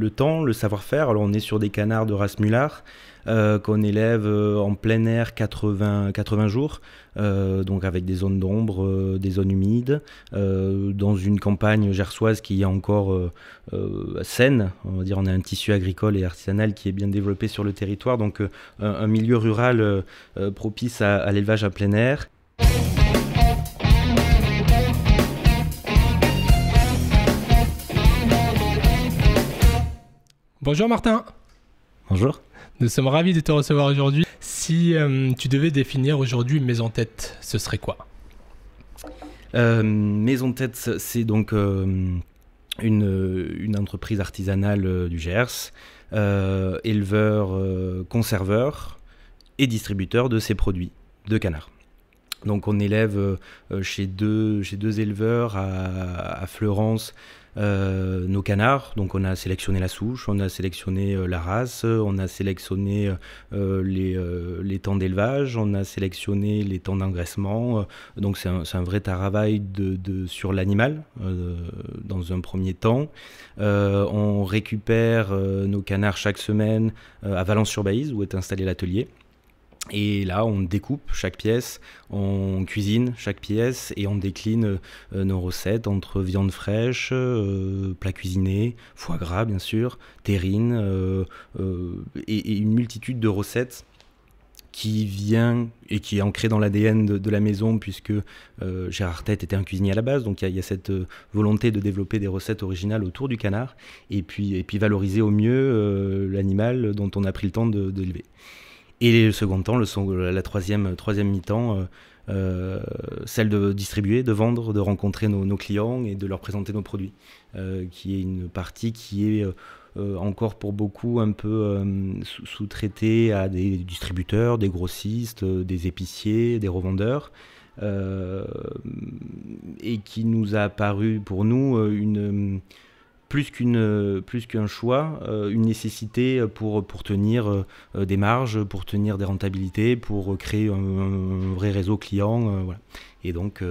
le temps, le savoir-faire. Alors on est sur des canards de race Mullard euh, qu'on élève euh, en plein air 80, 80 jours, euh, donc avec des zones d'ombre, des zones humides, dans une campagne gersoise qui est encore saine. On dire on a un tissu agricole et artisanal qui est bien développé sur le territoire, donc un, milieu rural propice à, à l'élevage à plein air. Bonjour Martin. Bonjour. Nous sommes ravis de te recevoir aujourd'hui. Si euh, tu devais définir aujourd'hui maison tête, ce serait quoi euh, Maison tête, c'est donc euh, une, entreprise artisanale du Gers, éleveur, conserveur et distributeur de ses produits de canard. Donc on élève chez deux, chez deux éleveurs à, à Florence. Euh, nos canards. Donc on a sélectionné la souche, on a sélectionné euh, la race, on a sélectionné euh, les, temps d'élevage, on a sélectionné les temps d'engraissement. donc c'est un, vrai travail de, sur l'animal dans un premier temps. on récupère nos canards chaque semaine à Valence-sur-Baïse où est installé l'atelier. Et là, on découpe chaque pièce, on cuisine chaque pièce et on décline euh, nos recettes entre viande fraîche, euh, plat cuisiné, foie gras bien sûr, terrine euh, et, une multitude de recettes qui vient et qui est ancrée dans l'ADN de, la maison puisque Gérard Tête était un cuisinier à la base, donc il y, a cette volonté de développer des recettes originales autour du canard et puis, et valoriser au mieux l'animal dont on a pris le temps d'élever. De, et le second temps, le euh, la troisième, euh, troisième mi-temps, euh, celle de distribuer, de vendre, de rencontrer nos, clients et de leur présenter nos produits, qui est une partie qui est encore pour beaucoup un peu sous-traitée à des distributeurs, des grossistes, des épiciers, des revendeurs. et qui nous a paru pour nous une, plus qu'une euh, plus qu'un choix, euh, une nécessité pour pour tenir euh, des marges, pour tenir des rentabilités, pour créer un, vrai réseau client, Et donc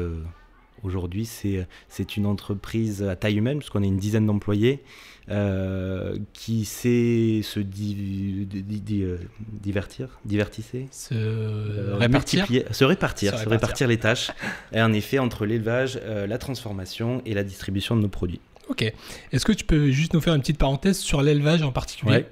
Aujourd'hui, c'est une entreprise à taille humaine, puisqu'on a une dizaine d'employés, qui sait se di, divertir, se, répartir. se, répartir. se répartir, les tâches. et en effet, entre l'élevage, la transformation et la distribution de nos produits. Ok. Est-ce que tu peux juste nous faire une petite parenthèse sur l'élevage en particulier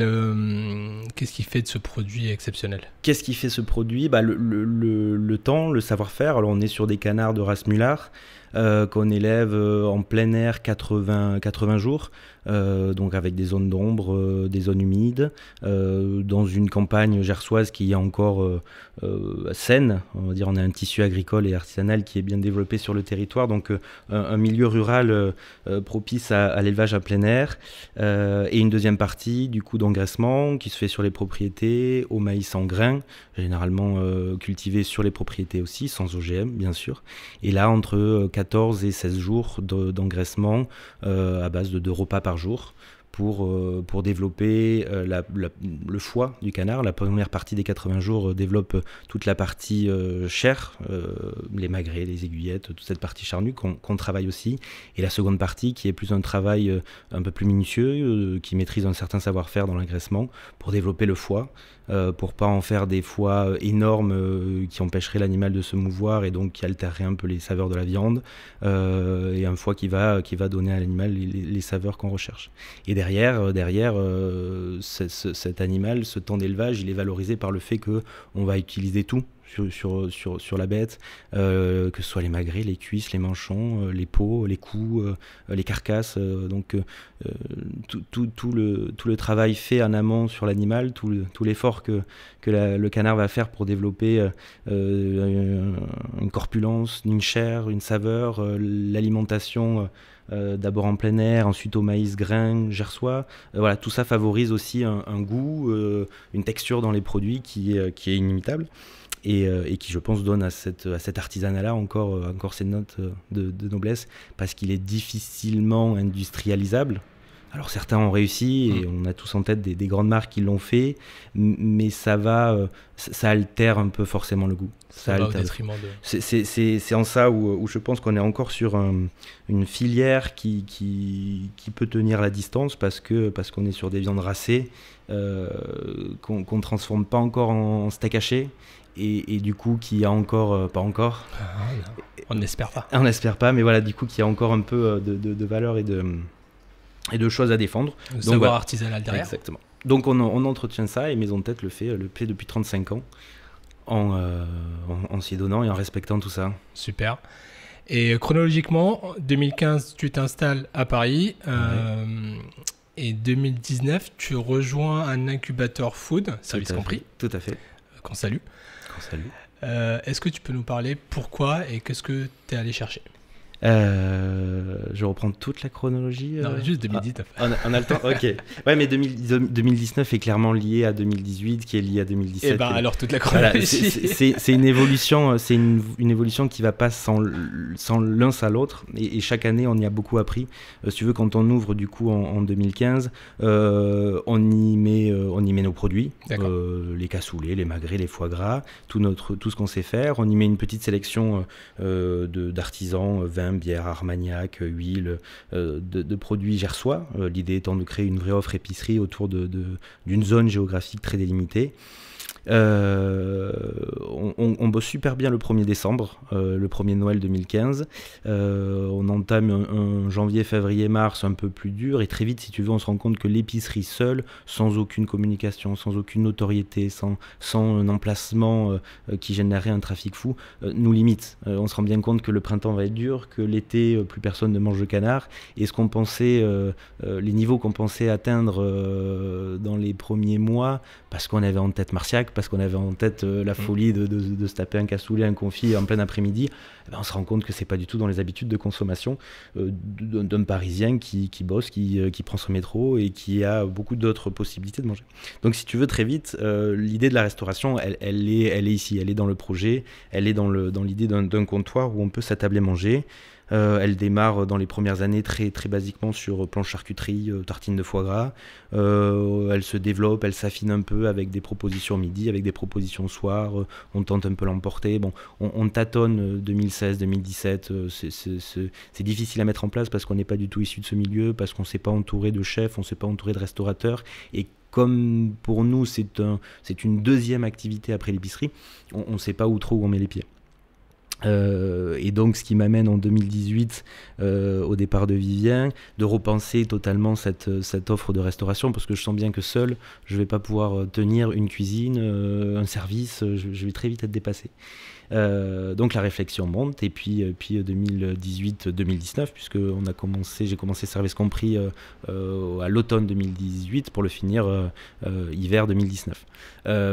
Hum, qu'est-ce qui fait de ce produit exceptionnel Qu'est-ce qui fait ce produit bah, le, temps, le savoir-faire. Alors on est sur des canards de race Mullard euh, qu'on élève euh, en plein air 80, 80 jours, euh, donc avec des zones d'ombre, des zones humides, dans une campagne gersoise qui est encore saine. On va dire on a un tissu agricole et artisanal qui est bien développé sur le territoire, donc un, milieu rural propice à, à l'élevage à plein air. et une deuxième partie du d'engraissement qui se fait sur les propriétés, au maïs en grain, généralement euh, cultivé sur les propriétés aussi, sans OGM bien sûr. Et là, entre 14 euh, et 16 jours d'engraissement euh, à base de deux repas par jour pour, euh, pour développer euh, le foie du canard. La première partie des 80 jours euh, développe toute la partie chair, les magrets, les aiguillettes, toute cette partie charnue qu'on travaille aussi. Et la seconde partie qui est plus un travail un peu plus minutieux, qui maîtrise un certain savoir-faire dans l'agressement pour développer le foie, pour pas en faire des foies énormes qui empêcheraient l'animal de se mouvoir et donc qui altéreraient un peu les saveurs de la viande. et un foie qui va, qui va donner à l'animal les, saveurs qu'on recherche. Et derrière, euh, euh, cet animal, ce temps d'élevage, il est valorisé par le fait que on va utiliser tout sur, la bête, euh, que ce soit les magrets, les cuisses, les manchons, les peaux, les coups, les carcasses. donc tout, le, travail fait en amont sur l'animal, tout, l'effort que, le canard va faire pour développer corpulence, une chair, une saveur, euh, l'alimentation euh, euh, d'abord en plein air, ensuite au maïs grain, gerçois. voilà, tout ça favorise aussi un, goût, une texture dans les produits qui, qui est inimitable et, qui, je pense, donne à, cette, à cet artisanat-là encore, encore ses notes de noblesse parce qu'il est difficilement industrialisable alors certains ont réussi et mm. on a tous en tête des, grandes marques qui l'ont fait, mais ça va, euh, ça, altère un peu forcément le goût. Ça, altère. C'est en ça où, je pense qu'on est encore sur une filière qui, qui, peut tenir la distance parce que parce qu'on est sur des viandes racées euh, qu'on ne transforme pas encore en, steak haché et, du coup qui a encore euh, pas encore. On ah, on n'espère pas. On n'espère pas, mais voilà du coup qui a encore un peu de valeur et de et de choses à défendre. Donc, savoir artisanal derrière. Exactement. Donc on, entretient ça et Maison de Tête le fait, euh, le depuis 35 ans euh, en, s'y donnant et en respectant tout ça. Super. Et euh, chronologiquement, 2015, tu t'installes à Paris. et 2019, tu rejoins un incubateur food, service compris. Tout à fait. Qu'on salue. Qu'on salue. Est-ce que tu peux nous parler pourquoi et qu'est-ce que tu es allé chercher euh, je reprends toute la chronologie. Non, euh, juste 2010. Ah, on, a le temps Ok. Ouais, mais 2019 est clairement lié à 2018, qui est lié à 2017. Eh ben alors toute la chronologie. c'est une évolution, euh, c'est une, évolution qui va pas sans, sans l'un à l'autre. Et, chaque année, on y a beaucoup appris. si tu veux, quand on ouvre du coup en, 2015, on y met, on y met nos produits, les cassoulets, les magrets, les foie gras, tout notre, tout ce qu'on sait faire. On y met une petite sélection d'artisans, vins bière Armagnac, euh, huile, euh, de, produits gersois. Euh, l'idée étant de créer une vraie offre épicerie autour d'une zone géographique très délimitée. Euh, on, bosse super bien le 1er décembre, euh, le 1er Noël 2015. Euh, on entame un, janvier, février, mars un peu plus dur et très vite, si tu veux, on se rend compte que l'épicerie seule, sans aucune communication, sans aucune notoriété, sans, sans un emplacement qui générerait un trafic fou, nous limite. on se rend bien compte que le printemps va être dur, que l'été, plus personne ne mange de canard et ce qu'on pensait, les niveaux qu'on pensait atteindre dans les premiers mois, parce qu'on avait en tête Martiac, parce qu'on avait en tête euh, la mm. folie de, se taper un cassoulet, un confit en plein après-midi, eh ben, on se rend compte que c'est pas du tout dans les habitudes de consommation euh, d'un Parisien qui, qui bosse, qui, euh, qui, prend son métro et qui a beaucoup d'autres possibilités de manger. Donc si tu veux très vite, l'idée de la restauration, elle, elle, est, elle est ici, elle est dans le projet, elle est dans l'idée dans d'un comptoir où on peut s'attabler manger. Euh, elle démarre dans les premières années très, très basiquement sur euh, planche charcuterie, euh, tartine de foie gras. elle se développe, elle s'affine un peu avec des propositions midi, avec des propositions soir. on tente un peu l'emporter. Bon, on, tâtonne 2016, 2017. c'est difficile à mettre en place parce qu'on n'est pas du tout issu de ce milieu, parce qu'on ne s'est pas entouré de chefs, on ne s'est pas entouré de restaurateurs. Et comme pour nous, c'est un, une deuxième activité après l'épicerie, on ne sait pas où trop où on met les pieds. Euh, et donc, ce qui m'amène en 2018 euh, au départ de Vivien, de repenser totalement euh, cette, offre de restauration, parce que je sens bien que seul, je ne vais pas pouvoir tenir une cuisine, un service, je, vais très vite être dépassé. Euh, donc la réflexion monte et puis, euh, puis 2018-2019 euh, puisque on a commencé, j'ai commencé service compris à l'automne 2018 pour le finir hiver 2019.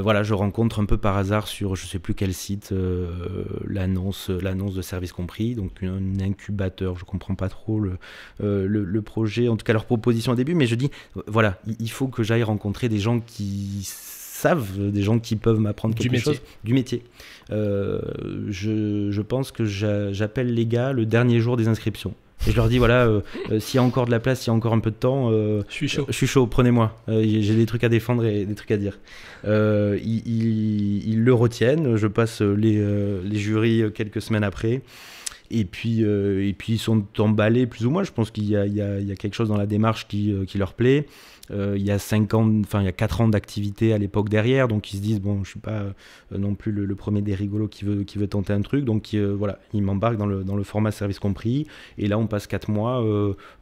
voilà, je rencontre un peu par hasard sur je sais plus quel site l'annonce l'annonce de service compris, donc un incubateur. Je comprends pas trop le, le, le projet, en tout cas leur proposition au début, mais je dis voilà, il faut que j'aille rencontrer des gens qui savent, des gens qui peuvent m'apprendre quelque du métier. chose du métier. Euh, je, je, pense que j'appelle les gars le dernier jour des inscriptions. Et je leur dis voilà, euh, euh, s'il y a encore de la place, s'il y a encore un peu de temps, je suis chaud. Je suis chaud, prenez-moi. J'ai des trucs à défendre et des trucs à dire. Ils, le retiennent. Je passe les, les jurys quelques semaines après. Et puis, euh, et puis ils sont emballés plus ou moins. Je pense qu'il y, y, a quelque chose dans la démarche qui, euh, qui leur plaît. Euh, il y a ans, enfin il y a 4 ans d'activité à l'époque derrière, donc ils se disent bon, je suis pas non plus le, premier des rigolos qui veut qui veut tenter un truc, donc voilà, ils m'embarquent dans le dans le format service compris, et là on passe 4 mois,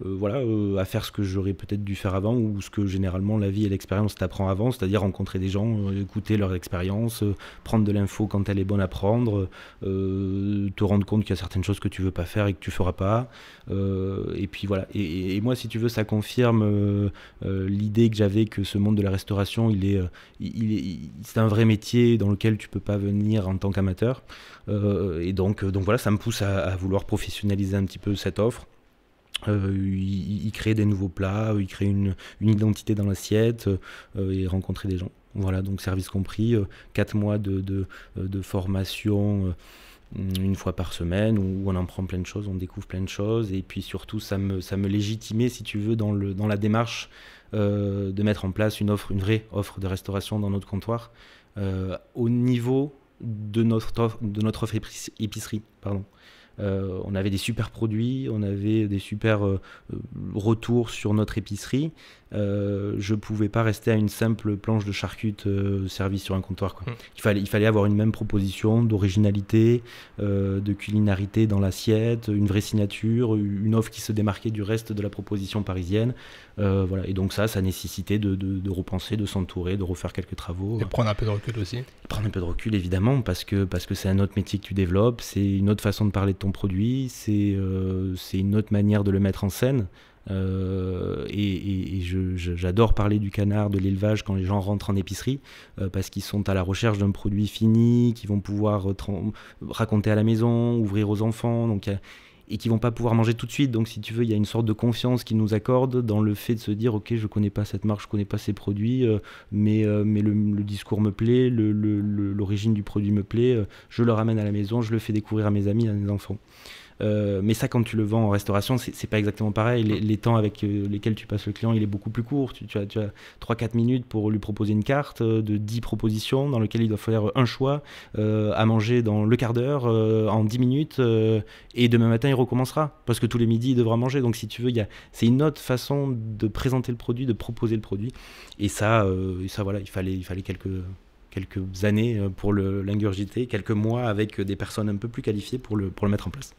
voilà, à faire ce que j'aurais peut-être dû faire avant ou ce que généralement la vie et l'expérience t'apprend avant, c'est-à-dire rencontrer des gens, écouter leur expérience, prendre de l'info quand elle est bonne à prendre, te rendre compte qu'il y a certaines choses que tu veux pas faire et que tu feras pas. Euh, et puis voilà. Et, moi, si tu veux, ça confirme euh, euh, l'idée que j'avais que ce monde de la restauration, il est, il, c'est un vrai métier dans lequel tu peux pas venir en tant qu'amateur. et donc, donc voilà, ça me pousse à, vouloir professionnaliser un petit peu cette offre. il, crée des nouveaux plats, il crée une, une identité dans l'assiette et rencontrer des gens. Voilà, donc service compris, quatre 4 mois de, de, de formation. Mm, une fois par semaine où on en prend plein de choses, on découvre plein de choses et puis surtout ça me, ça légitimait si tu veux dans, le, dans la démarche euh, de mettre en place une offre, une vraie offre de restauration dans notre comptoir euh, au niveau de notre offre, de notre offre épicerie, pardon. Euh, on avait des super produits, on avait des super euh, euh, retours sur notre épicerie. Euh, je pouvais pas rester à une simple planche de charcuterie servie sur un comptoir. Hmm. Il, fallait, il fallait avoir une même proposition d'originalité, de culinarité dans l'assiette, une vraie signature, une offre qui se démarquait du reste de la proposition parisienne. voilà. Et donc ça, ça nécessitait de, repenser, de s'entourer, de refaire quelques travaux. Et prendre un peu de recul aussi. prendre un peu de recul, évidemment, parce que c'est parce que un autre métier que tu développes, c'est une autre façon de parler de ton produit, euh, c'est une autre manière de le mettre en scène. Euh, et, j'adore parler du canard, de l'élevage quand les gens rentrent en épicerie, euh, parce qu'ils sont à la recherche d'un produit fini, qu'ils vont pouvoir raconter à la maison, ouvrir aux enfants. Donc et qui vont pas pouvoir manger tout de suite. Donc, si tu veux, il y a une sorte de confiance qui nous accorde dans le fait de se dire, ok, je connais pas cette marque, je connais pas ces produits, euh, mais, euh, mais le, discours me plaît, l'origine du produit me plaît, euh, je le ramène à la maison, je le fais découvrir à mes amis, à mes enfants. Euh, mais ça, quand tu le vends en restauration, c'est pas exactement pareil. Les, temps avec euh, lesquels tu passes le client, il est beaucoup plus court. Tu, as, tu as 3-4 minutes pour lui proposer une carte euh, de 10 propositions dans lequel il doit faire un choix à manger dans le quart d'heure, en 10 minutes, et demain matin, il recommencera. Parce que tous les midis, il devra manger. Donc, si tu veux, c'est une autre façon de présenter le produit, de proposer le produit. Et ça, ça voilà, il fallait, il fallait quelques quelques années pour l'ingurgiter, quelques mois avec des personnes un peu plus qualifiées pour pour le mettre en place.